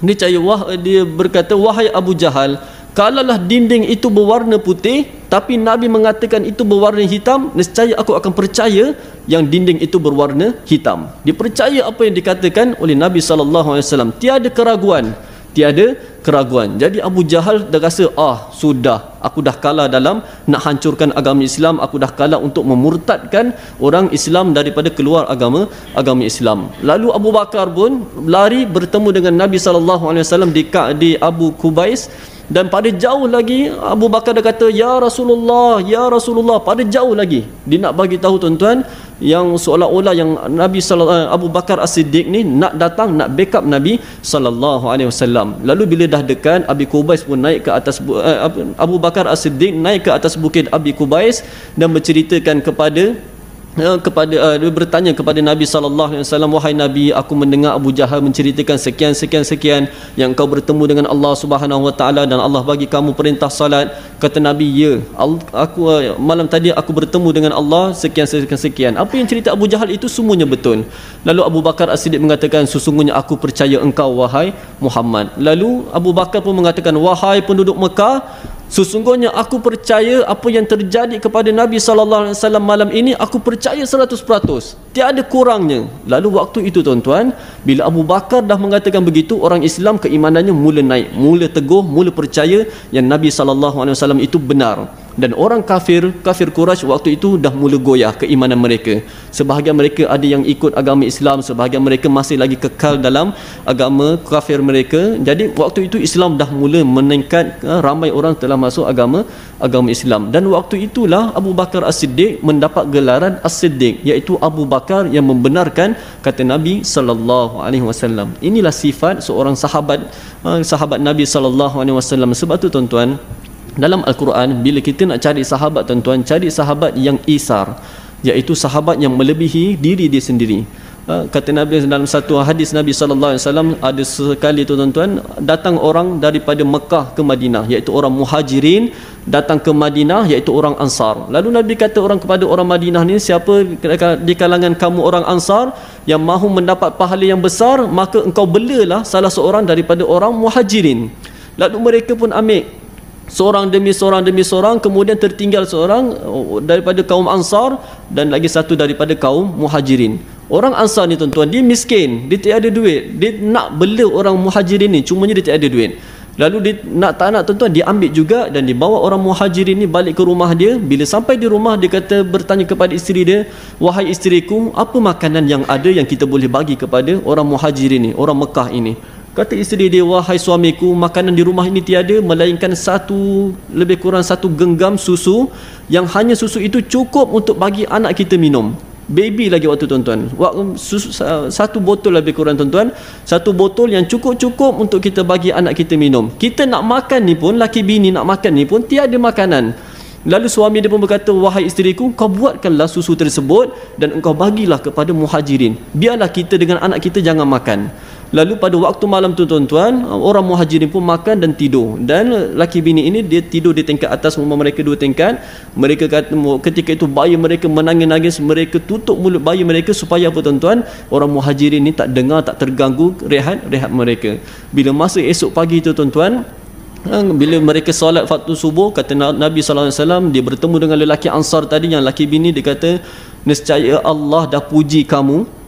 dia cakap wah dia berkata wahai Abu Jahal kalaulah dinding itu berwarna putih tapi Nabi mengatakan itu berwarna hitam nescaya aku akan percaya yang dinding itu berwarna hitam dipercaya apa yang dikatakan oleh Nabi SAW tiada keraguan tiada keraguan jadi Abu Jahal dah rasa ah sudah aku dah kalah dalam nak hancurkan agama Islam aku dah kalah untuk memurtadkan orang Islam daripada keluar agama agama Islam lalu Abu Bakar pun lari bertemu dengan Nabi SAW di, di Abu Kubais dan pada jauh lagi Abu Bakar dah kata ya Rasulullah ya Rasulullah pada jauh lagi dia nak bagi tahu tuan-tuan yang seolah-olah yang Nabi sallallahu eh, Abu Bakar As-Siddiq ni nak datang nak backup Nabi sallallahu alaihi wasallam. Lalu bila dah dekat Abi Kubais pun naik ke atas eh, Abu Bakar As-Siddiq naik ke atas bukit Abi Kubais dan menceritakan kepada Eh, kepada uh, bertanya kepada Nabi sallallahu alaihi wasallam wahai Nabi aku mendengar Abu Jahal menceritakan sekian sekian sekian yang kau bertemu dengan Allah Subhanahu wa taala dan Allah bagi kamu perintah salat kata Nabi ya aku uh, malam tadi aku bertemu dengan Allah sekian sekian sekian apa yang cerita Abu Jahal itu semuanya betul lalu Abu Bakar As-Siddiq mengatakan sesungguhnya aku percaya engkau wahai Muhammad lalu Abu Bakar pun mengatakan wahai penduduk Mekah Sesungguhnya aku percaya apa yang terjadi kepada Nabi sallallahu alaihi wasallam malam ini aku percaya 100%. Tiada kurangnya. Lalu waktu itu tuan-tuan, bila Abu Bakar dah mengatakan begitu, orang Islam keimanannya mula naik, mula teguh, mula percaya yang Nabi sallallahu alaihi wasallam itu benar dan orang kafir kafir Quraisy waktu itu dah mula goyah keimanan mereka sebahagian mereka ada yang ikut agama Islam sebahagian mereka masih lagi kekal dalam agama kafir mereka jadi waktu itu Islam dah mula meningkat eh, ramai orang telah masuk agama agama Islam dan waktu itulah Abu Bakar As-Siddiq mendapat gelaran As-Siddiq iaitu Abu Bakar yang membenarkan kata Nabi sallallahu alaihi wasallam inilah sifat seorang sahabat eh, sahabat Nabi sallallahu alaihi wasallam sebab tu tuan-tuan dalam Al-Quran bila kita nak cari sahabat tuan-tuan cari sahabat yang isar iaitu sahabat yang melebihi diri dia sendiri ha, kata Nabi dalam satu hadis Nabi SAW ada sekali itu tuan-tuan datang orang daripada Mekah ke Madinah iaitu orang muhajirin datang ke Madinah iaitu orang Ansar lalu Nabi kata orang kepada orang Madinah ni siapa di kalangan kamu orang Ansar yang mahu mendapat pahala yang besar maka engkau belalah salah seorang daripada orang muhajirin lalu mereka pun ambil seorang demi seorang demi seorang kemudian tertinggal seorang oh, daripada kaum ansar dan lagi satu daripada kaum muhajirin orang ansar ni tuan-tuan dia miskin dia tiada duit dia nak bela orang muhajirin ni cumanya dia tiada duit lalu dia nak tak nak tuan-tuan dia ambil juga dan dibawa orang muhajirin ni balik ke rumah dia bila sampai di rumah dia kata bertanya kepada isteri dia wahai isteriku apa makanan yang ada yang kita boleh bagi kepada orang muhajirin ni orang Mekah ini Kata isteri dia, wahai suamiku, makanan di rumah ini tiada melainkan satu, lebih kurang satu genggam susu yang hanya susu itu cukup untuk bagi anak kita minum. Baby lagi waktu tuan-tuan. Um, satu botol lebih kurang tuan-tuan. Satu botol yang cukup-cukup untuk kita bagi anak kita minum. Kita nak makan ni pun, laki bini nak makan ni pun tiada makanan. Lalu suami dia pun berkata, wahai isteri ku, kau buatkanlah susu tersebut dan engkau bagilah kepada muhajirin. Biarlah kita dengan anak kita jangan makan. Lalu pada waktu malam tu tuan-tuan, orang muhajirin pun makan dan tidur. Dan laki bini ini dia tidur di tingkat atas rumah mereka dua tingkat. Mereka kata ketika itu bayi mereka menangis-nangis, mereka tutup mulut bayi mereka supaya apa tuan-tuan, orang muhajirin ini tak dengar, tak terganggu rehat rehat mereka. Bila masa esok pagi itu tuan-tuan, eh, bila mereka solat waktu subuh kata Nabi saw dia bertemu dengan lelaki ansar tadi yang laki bini dia kata nescaya Allah dah puji kamu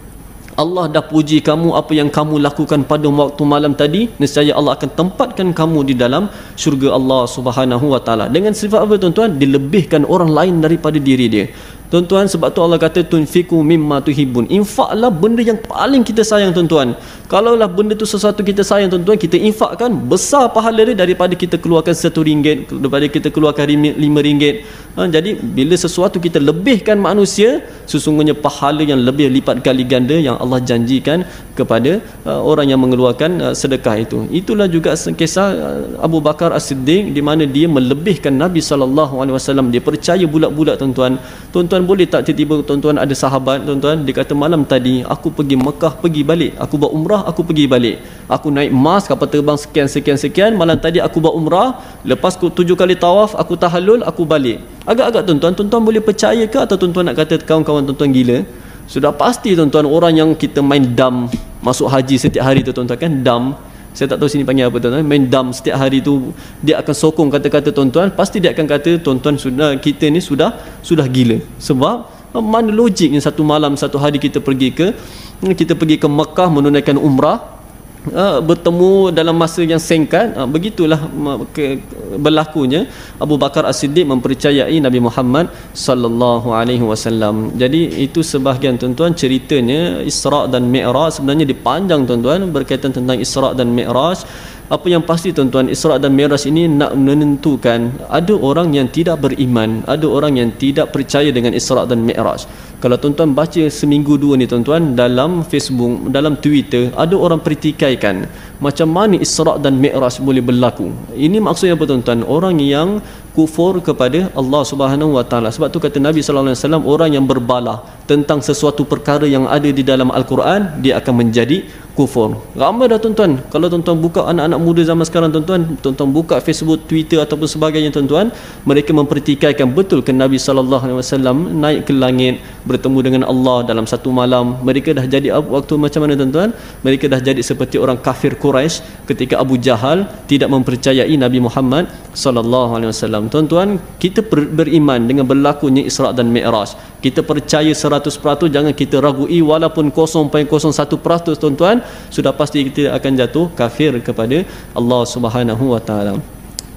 Allah dah puji kamu apa yang kamu lakukan pada waktu malam tadi nescaya Allah akan tempatkan kamu di dalam syurga Allah Subhanahu wa taala dengan sifat apa tuan-tuan dilebihkan orang lain daripada diri dia tuan-tuan sebab tu Allah kata tunfiku mimma tuhibun infaklah benda yang paling kita sayang tuan-tuan Kalaulah benda tu sesuatu kita sayang tuan-tuan, kita infakkan besar pahala dia daripada kita keluarkan satu ringgit, daripada kita keluarkan lima ringgit. Ha, jadi bila sesuatu kita lebihkan manusia, sesungguhnya pahala yang lebih lipat kali ganda yang Allah janjikan kepada uh, orang yang mengeluarkan uh, sedekah itu. Itulah juga kisah ha, Abu Bakar As-Siddiq di mana dia melebihkan Nabi saw. Dia percaya bulat-bulat tuan-tuan. Tuan-tuan boleh tak tiba-tiba tuan-tuan ada sahabat tuan-tuan dia kata malam tadi aku pergi Mekah pergi balik. Aku buat umrah umrah aku pergi balik aku naik mas kapal terbang sekian sekian sekian malam tadi aku buat umrah lepas aku tujuh kali tawaf aku tahallul aku balik agak-agak tuan-tuan tuan-tuan boleh percaya ke atau tuan-tuan nak kata kawan-kawan tuan-tuan gila sudah pasti tuan-tuan orang yang kita main dam masuk haji setiap hari tu tuan-tuan kan dam saya tak tahu sini panggil apa tuan-tuan main dam setiap hari tu dia akan sokong kata-kata tuan-tuan pasti dia akan kata tuan-tuan sudah kita ni sudah sudah gila sebab mana logiknya satu malam satu hari kita pergi ke Hmm, kita pergi ke Mekah menunaikan umrah ha, bertemu dalam masa yang singkat ha, begitulah berlakunya Abu Bakar As-Siddiq mempercayai Nabi Muhammad sallallahu alaihi wasallam jadi itu sebahagian tuan-tuan ceritanya Isra dan Mi'raj sebenarnya dipanjang tuan-tuan berkaitan tentang Isra dan Mi'raj apa yang pasti tuan-tuan Isra dan Miraj ini nak menentukan ada orang yang tidak beriman ada orang yang tidak percaya dengan Isra dan Miraj kalau tuan-tuan baca seminggu dua ni tuan-tuan dalam Facebook dalam Twitter ada orang pertikaikan macam mana Isra dan Miraj boleh berlaku ini maksudnya apa tuan-tuan orang yang kufur kepada Allah Subhanahu wa taala sebab tu kata Nabi sallallahu alaihi wasallam orang yang berbala tentang sesuatu perkara yang ada di dalam al-Quran dia akan menjadi kufur. Ramai dah tuan-tuan. Kalau tuan-tuan buka anak-anak muda zaman sekarang tuan-tuan, tuan-tuan buka Facebook, Twitter ataupun sebagainya tuan-tuan, mereka mempertikaikan betul ke Nabi sallallahu alaihi wasallam naik ke langit bertemu dengan Allah dalam satu malam. Mereka dah jadi waktu macam mana tuan-tuan? Mereka dah jadi seperti orang kafir Quraisy ketika Abu Jahal tidak mempercayai Nabi Muhammad sallallahu alaihi wasallam. Tuan-tuan, kita beriman dengan berlakunya Isra dan Mi'raj. Kita percaya 100% jangan kita ragui walaupun 0.01% tuan-tuan sudah pasti kita akan jatuh kafir kepada Allah Subhanahu wa taala.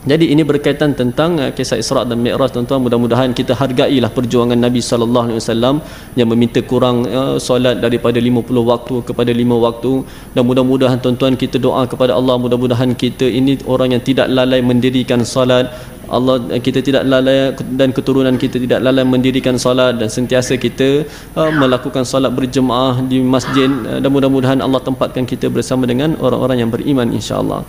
Jadi ini berkaitan tentang uh, kisah Isra dan Mi'raj tuan-tuan mudah-mudahan kita hargailah perjuangan Nabi sallallahu alaihi wasallam yang meminta kurang uh, solat daripada 50 waktu kepada 5 waktu dan mudah-mudahan tuan-tuan kita doa kepada Allah mudah-mudahan kita ini orang yang tidak lalai mendirikan solat Allah eh, kita tidak lalai dan keturunan kita tidak lalai mendirikan solat dan sentiasa kita uh, melakukan solat berjemaah di masjid uh, dan mudah-mudahan Allah tempatkan kita bersama dengan orang-orang yang beriman insya-Allah.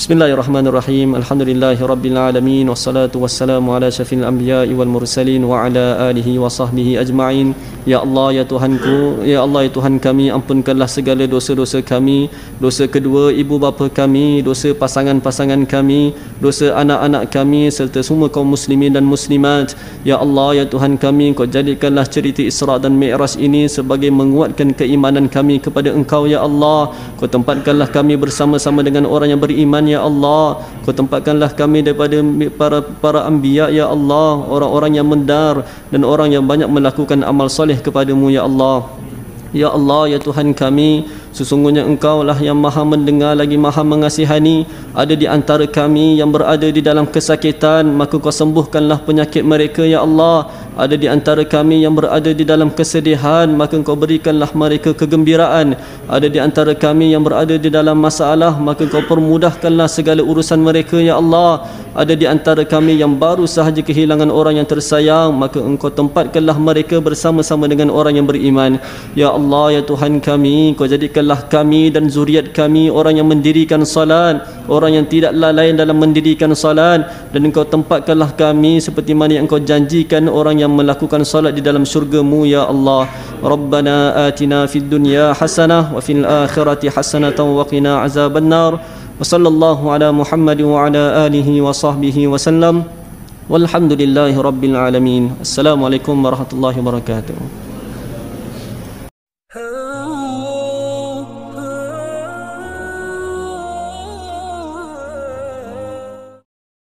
Bismillahirrahmanirrahim. Alhamdulillahirabbilalamin wassalatu wassalamu ala syafil anbiya'i wal mursalin wa ala alihi wa sahbihi ajma'in. Ya Allah ya Tuhanku, ya Allah ya Tuhan kami, ampunkanlah segala dosa-dosa kami, dosa kedua ibu bapa kami, dosa pasangan-pasangan kami, dosa anak-anak kami serta semua kaum muslimin dan muslimat. Ya Allah ya Tuhan kami, kau jadikanlah cerita Isra dan Mi'raj ini sebagai menguatkan keimanan kami kepada Engkau ya Allah. Kau tempatkanlah kami bersama-sama dengan orang yang beriman ya Allah kau tempatkanlah kami daripada para para anbiya ya Allah orang-orang yang mendar dan orang yang banyak melakukan amal soleh kepadamu ya Allah ya Allah ya Tuhan kami Sesungguhnya engkau lah yang maha mendengar lagi maha mengasihani Ada di antara kami yang berada di dalam kesakitan Maka kau sembuhkanlah penyakit mereka ya Allah ada di antara kami yang berada di dalam kesedihan maka engkau berikanlah mereka kegembiraan ada di antara kami yang berada di dalam masalah maka engkau permudahkanlah segala urusan mereka ya Allah ada di antara kami yang baru sahaja kehilangan orang yang tersayang maka engkau tempatkanlah mereka bersama-sama dengan orang yang beriman ya Allah ya Tuhan kami engkau jadikanlah kami dan zuriat kami orang yang mendirikan salat orang yang tidak lalai dalam mendirikan salat dan engkau tempatkanlah kami seperti mana yang engkau janjikan orang yang melakukan salat di dalam syurgamu ya Allah Rabbana atina fid dunya hasanah wa fil akhirati hasanah wa qina azaban nar wa sallallahu ala Muhammadi wa ala alihi wa sahbihi wa sallam walhamdulillahi rabbil alamin assalamualaikum warahmatullahi wabarakatuh